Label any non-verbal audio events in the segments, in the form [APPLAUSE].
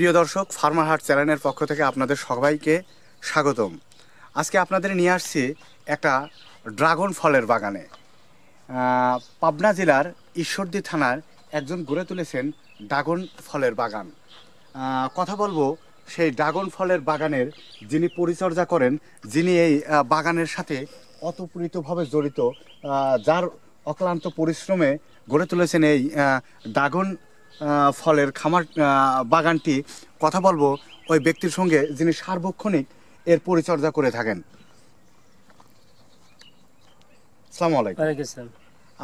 প্রিয় দর্শক ফার্মার হাট চ্যানেলের পক্ষ থেকে আপনাদের সবাইকে স্বাগতম আজকে আপনাদের নিয়ে আসছি একটা ড্রাগন ফলের বাগানে পাবনা জেলার ঈশ্বরদী থানার একজন গড়ে তুলেছেন ড্রাগন ফলের বাগান কথা বলবো সেই ড্রাগন ফলের বাগানের যিনি পরিচর্যা করেন যিনি এই বাগানের সাথে অতপ্রীতভাবে জড়িত যার অক্লান্ত পরিশ্রমে গড়ে তুলেছেন এই ড্রাগন ফলের খামার বাগানটি কথা বলবো ওই ব্যক্তির সঙ্গে যিনি সার্বক্ষণিক এর পরিচর্যা করে থাকেন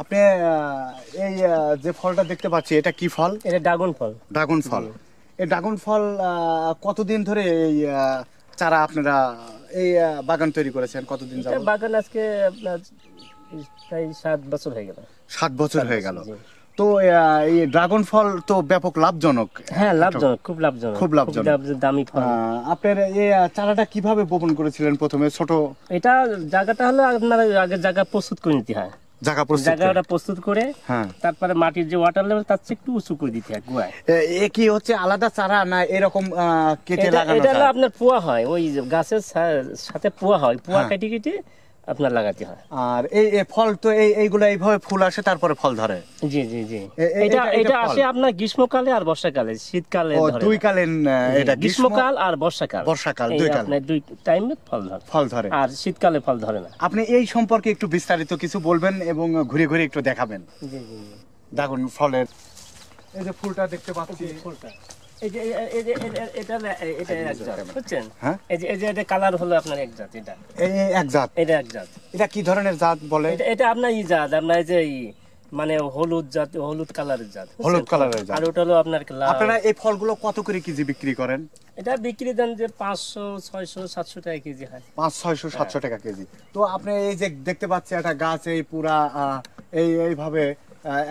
আপনি এই যে ফলটা দেখতে পাচ্ছি এটা কি ফল এটা ড্রাগন ফল ড্রাগন ফল এই ড্রাগন ফল কতদিন ধরে এই চারা আপনারা এই বাগান তৈরি করেছেন কতদিন বাগান আজকে প্রায় সাত বছর হয়ে গেল সাত বছর হয়ে গেল তো এই ড্রাগন ফল তো ব্যাপক লাভজনক হ্যাঁ লাভজনক খুব লাভজনক খুব লাভজনক দামি ফল আপনার এই চারাটা কিভাবে বপন করেছিলেন প্রথমে ছোট এটা জায়গাটা হলো আপনার আগে জায়গা প্রস্তুত করে নিতে হয় জায়গা প্রস্তুত জায়গাটা প্রস্তুত করে হ্যাঁ। তারপরে মাটির যে ওয়াটার লেভেল তার চেয়ে একটু উঁচু করে দিতে হয় গুয়ায় এ কি হচ্ছে আলাদা চারা না এরকম কেটে লাগানো এটা হলো আপনার পোয়া হয় ওই গাছের সাথে পোয়া হয় পোয়া হ্যাঁ। কেটে কেটে আপনার লাগাতে হয় আর এই ফল তো এই এইগুলো এইভাবে ফুল আসে তারপরে ফল ধরে জি জি জি এটা এটা আসে আপনার গ্রীষ্মকালে আর বর্ষাকালে শীতকালে ধরে দুই কালীন এটা গ্রীষ্মকাল আর বর্ষাকাল বর্ষাকাল দুই কাল দুই টাইমে ফল ধরে ফল ধরে আর শীতকালে ফল ধরে না আপনি এই সম্পর্কে একটু বিস্তারিত কিছু বলবেন এবং ঘুরে ঘুরে একটু দেখাবেন জি জি দেখুন ফলের এই যে ফুলটা দেখতে পাচ্ছি ফুলটা এটা কি ধরনের মানে এই ফলগুলো কত করে কেজি বিক্রি করেন এটা বিক্রি দেন যে 500 600 700 টাকা কেজি হয় 5 600 700 টাকা কেজি তো আপনি এই যে দেখতে পাচ্ছেন একটা গাছ এই পুরা এই এইভাবে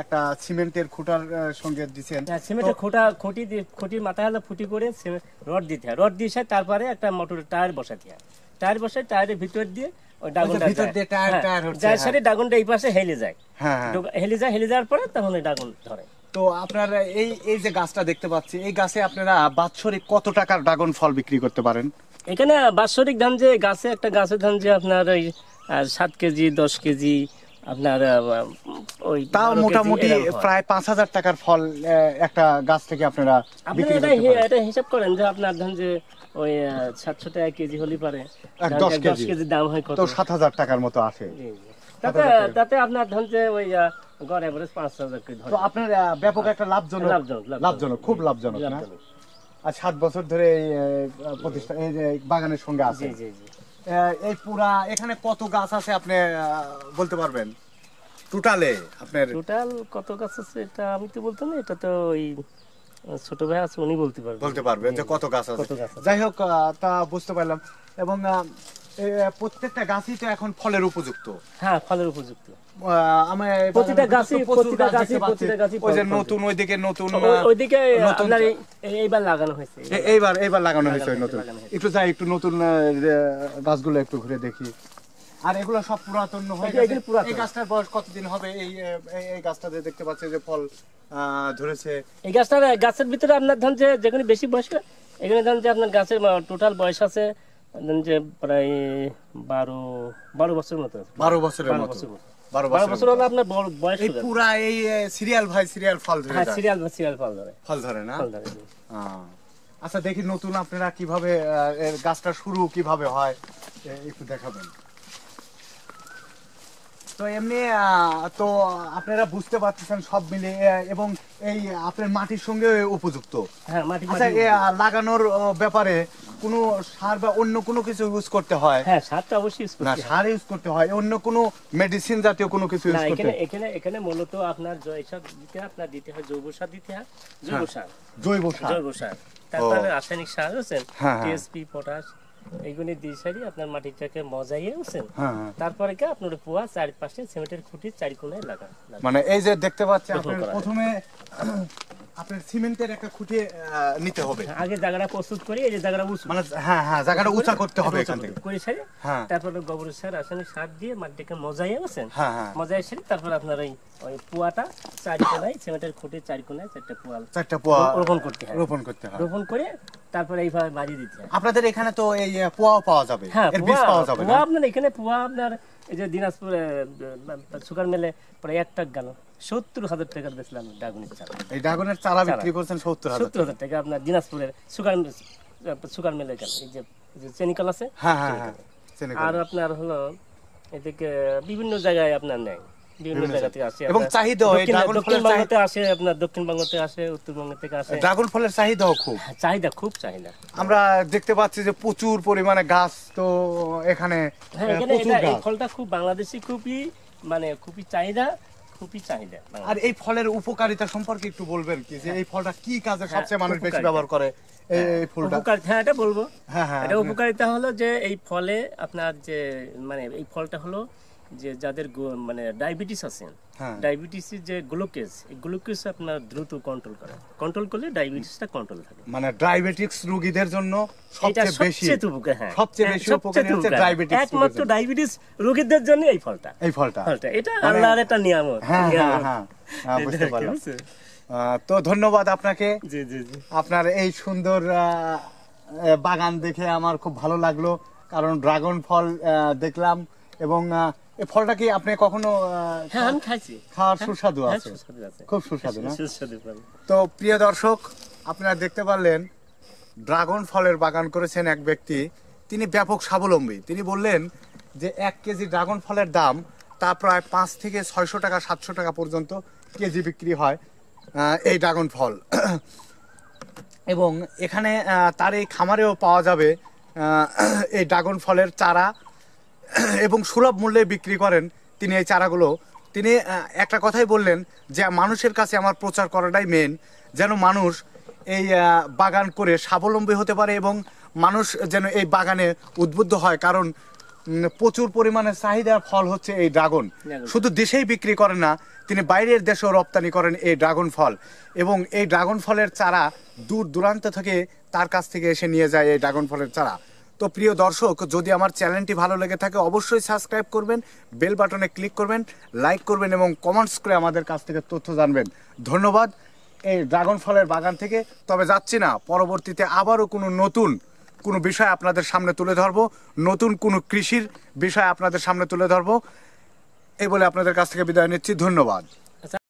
একটা সিমেন্টের খুঁটার সঙ্গে দিছেন হ্যাঁ সিমেন্টের খুঁটা খুঁটি খুঁটির মাথায় হলো ফুটি করে রড দিতে হয় রড দিয়ে তারপরে একটা মোটর টায়ার বসাতে হয় টায়ার বসাই টায়ারের ভিতর দিয়ে বাৎসরিক এখানে বাৎসরিক ধান যে গাছে একটা গাছের ধান যে আপনার সাত কেজি দশ কেজি আপনার ওই তাও মোটামুটি প্রায় পাঁচ হাজার টাকার ফল একটা গাছ থেকে আপনারা আপনি এটা হিসাব করেন যে আপনার ধরেন যে ওই সাতশো টাকা কেজি পারে দশ কেজি দাম হয় কত সাত হাজার টাকার মতো আসে তাতে তাতে আপনার ধরেন যে ওই গড় এভারেজ পাঁচ হাজার কেজি আপনার ব্যাপক একটা লাভজনক লাভজনক খুব লাভজনক আর সাত বছর ধরে প্রতিষ্ঠান এই যে বাগানের সঙ্গে আছে এই পুরা এখানে কত গাছ আছে আপনি বলতে পারবেন টোটালে আপনার টোটাল কত গাছ আছে এটা আমি তো বলতাম এটা তো ওই ছোট ভাই আছে উনি বলতে পারবে বলতে পারবে যে কত গাছ আছে যাই হোক তা বুঝতে পারলাম এবং প্রত্যেকটা গাছই তো এখন ফলের উপযুক্ত হ্যাঁ ফলের উপযুক্ত এইবার লাগানো হয়েছে এইবার এইবার লাগানো হয়েছে একটু যাই একটু নতুন গাছগুলো একটু ঘুরে দেখি আর এগুলো সব পুরাতন হয়ে এই গাছটার বয়স কতদিন হবে এই এই গাছটাতে দেখতে পাচ্ছি যে ফল ধরেছে এই গাছটার গাছের ভিতরে আপনার ধরুন যেখানে বেশি বয়স এখানে ধরুন যে আপনার গাছের টোটাল বয়স আছে যে প্রায় বারো বারো বছরের মতো বারো বছরের মতো আচ্ছা দেখি নতুন আপনারা কিভাবে গাছটা শুরু কিভাবে হয় একটু দেখাবেন তো এমনি তো আপনারা বুঝতে পারতেছেন সব মিলে এবং এই আপনার মাটির সঙ্গে উপযুক্ত হ্যাঁ, আচ্ছা, লাগানোর ব্যাপারে কোনো সার বা অন্য কোনো কিছু ইউজ করতে হয় হ্যাঁ সারটা অবশ্যই সার ইউজ করতে হয় অন্য কোনো মেডিসিন জাতীয় কোনো কিছু ইউজ এখানে এখানে এখানে মূলত আপনার এইসব দিতে আপনার দিতে হয় জৈব সার দিতে হয় হ্যাঁ, জৈব সার জৈব সার জৈব সার তারপরে রাসায়নিক সার আছেন টিএসপি পটাশ এইগুলি দিয়ে সারি আপনার মাটিটাকে মজাইয়ে উঠছেন হ্যাঁ, হ্যাঁ। তারপরে কি আপনার পোয়া চারপাশে সিমেন্টের খুঁটি চারি কোনায় লাগান মানে এই যে দেখতে পাচ্ছেন প্রথমে আপনার সিমেন্টের একটা খুঁটি নিতে হবে হ্যাঁ, আগে জায়গাটা প্রস্তুত করি এই যে জায়গাটা উঁচু মানে হ্যাঁ হ্যাঁ জায়গাটা উঁচা করতে হবে এখান থেকে করে সারি হ্যাঁ তারপর গোবর সার রাসায়নিক সার দিয়ে মজাই আছেন হ্যাঁ হ্যাঁ মজাই তারপর আপনার ওই ওই পোয়াটা চারি কোনায় সিমেন্টের খুঁটি চারি কোনায় পোয়া রোপণ করতে হয় রোপণ করতে হয় রোপণ করে তারপরে এইভাবে বাড়ি দিতে হয় আপনাদের এখানে তো এই পোয়াও পাওয়া যাবে হ্যাঁ, এর বীজ পাওয়া যাবে আপনার এখানে পোয়া আপনার এই যে দিনাজপুর সুগার মেলে প্রায় একটা গেল সত্তর হাজার বেচলাম ড্রাগনের এই ড্রাগনের বিক্রি করছেন সত্তর সত্তর হাজার টাকা আপনার দিনাজপুরের সুগার সুগার এই যে চেনিকল আছে হ্যাঁ, হ্যাঁ, হ্যাঁ, আর আপনার হলো এদিকে বিভিন্ন জায়গায় আপনার দক্ষিণ বাংলাতে আসে আসে ড্রাগন ফলের খুব চাহিদা খুব চাহিদা আমরা দেখতে পাচ্ছি যে প্রচুর পরিমাণে গাছ তো এখানে এখানে ফলটা খুব বাংলাদেশি খুবই মানে খুবই চাহিদা খুবই চাহিদা মানে আর এই ফলের উপকারিতা সম্পর্কে একটু বলবেন কি যে হ্যাঁ। এই ফলটা কি কাজে হ্যাঁ, সবচেয়ে মানুষ বেশি ব্যবহার করে এই হ্যাঁ, ফুলটা এটা বলবো এটা উপকারিতা হলো যে এই ফলে আপনার যে মানে এই ফলটা হলো যে যাদের মানে ডায়াবেটিস আছে ডায়াবেটিসের হ্যাঁ। যে গ্লুকোজ এই গ্লুকোজ আপনার দ্রুত কন্ট্রোল করে কন্ট্রোল করলে ডায়াবেটিসটা কন্ট্রোল থাকে মানে ডায়াবেটিক্স রোগীদের জন্য সবচেয়ে বেশি সবচেয়ে হ্যাঁ। হ্যাঁ, বেশি উপকারী হচ্ছে ডায়াবেটিস একমাত্র ডায়াবেটিস রোগীদের জন্য এই ফলটা এই ফলটা ফলটা এটা মানে- আল্লাহর একটা নিয়ামত হ্যাঁ হ্যাঁ হ্যাঁ বুঝতে পারলাম তো ধন্যবাদ আপনাকে জি জি জি আপনার এই সুন্দর বাগান দেখে আমার খুব ভালো লাগলো কারণ ড্রাগন ফল দেখলাম এবং এই ফলটা কি আপনি কখনো হ্যাঁ, খাওয়ার হ্যাঁ, হ্যাঁ, সুস্বাদু আছে খুব সুস্বাদু তো প্রিয় দর্শক আপনারা দেখতে পারলেন ড্রাগন ফলের বাগান করেছেন এক ব্যক্তি তিনি ব্যাপক স্বাবলম্বী তিনি বললেন যে এক কেজি ড্রাগন ফলের দাম তা প্রায় পাঁচ থেকে ছয়শো টাকা সাতশো টাকা পর্যন্ত কেজি বিক্রি হয় এই ড্রাগন ফল এবং এখানে তার এই খামারেও পাওয়া যাবে এই ড্রাগন ফলের চারা [CLEARS THROAT] এবং সুলভ মূল্যে বিক্রি করেন তিনি এই চারাগুলো তিনি একটা কথাই বললেন যে মানুষের কাছে আমার প্রচার করাটাই মেন যেন মানুষ এই বাগান করে স্বাবলম্বী হতে পারে এবং মানুষ যেন এই বাগানে উদ্বুদ্ধ হয় কারণ প্রচুর পরিমাণে চাহিদার ফল হচ্ছে এই ড্রাগন শুধু দেশেই বিক্রি করেন না তিনি বাইরের দেশেও রপ্তানি করেন এই ড্রাগন ফল এবং এই ড্রাগন ফলের চারা দূর দূরান্ত থেকে তার কাছ থেকে এসে নিয়ে যায় এই ড্রাগন ফলের চারা তো প্রিয় দর্শক যদি আমার চ্যানেলটি ভালো লেগে থাকে অবশ্যই সাবস্ক্রাইব করবেন বেল বাটনে ক্লিক করবেন লাইক করবেন এবং কমেন্টস করে আমাদের কাছ থেকে তথ্য জানবেন ধন্যবাদ এই ড্রাগন ফলের বাগান থেকে তবে যাচ্ছি না পরবর্তীতে আবারও কোনো নতুন কোনো বিষয় আপনাদের সামনে তুলে ধরব নতুন কোনো কৃষির বিষয় আপনাদের সামনে তুলে ধরব এই বলে আপনাদের কাছ থেকে বিদায় নিচ্ছি ধন্যবাদ